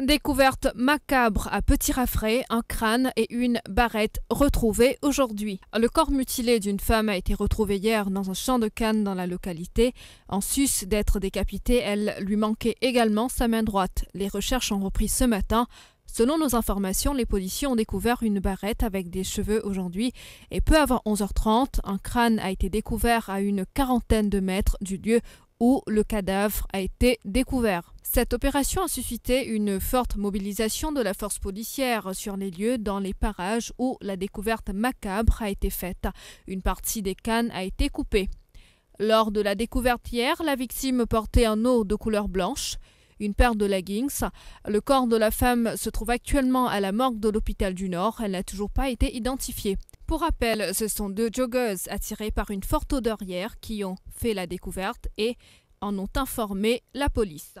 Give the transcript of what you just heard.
Découverte macabre à Petit Raffray, un crâne et une barrette retrouvés aujourd'hui. Le corps mutilé d'une femme a été retrouvé hier dans un champ de canne dans la localité. En sus d'être décapitée, elle lui manquait également sa main droite. Les recherches ont repris ce matin. Selon nos informations, les policiers ont découvert une barrette avec des cheveux aujourd'hui et peu avant 11h30, un crâne a été découvert à une quarantaine de mètres du lieu où le cadavre a été découvert. Cette opération a suscité une forte mobilisation de la force policière sur les lieux dans les parages où la découverte macabre a été faite. Une partie des cannes a été coupée. Lors de la découverte hier, la victime portait un eau de couleur blanche, une paire de leggings. Le corps de la femme se trouve actuellement à la morgue de l'hôpital du Nord. Elle n'a toujours pas été identifiée. Pour rappel, ce sont deux joggeuses attirées par une forte odeur hier qui ont fait la découverte et en ont informé la police.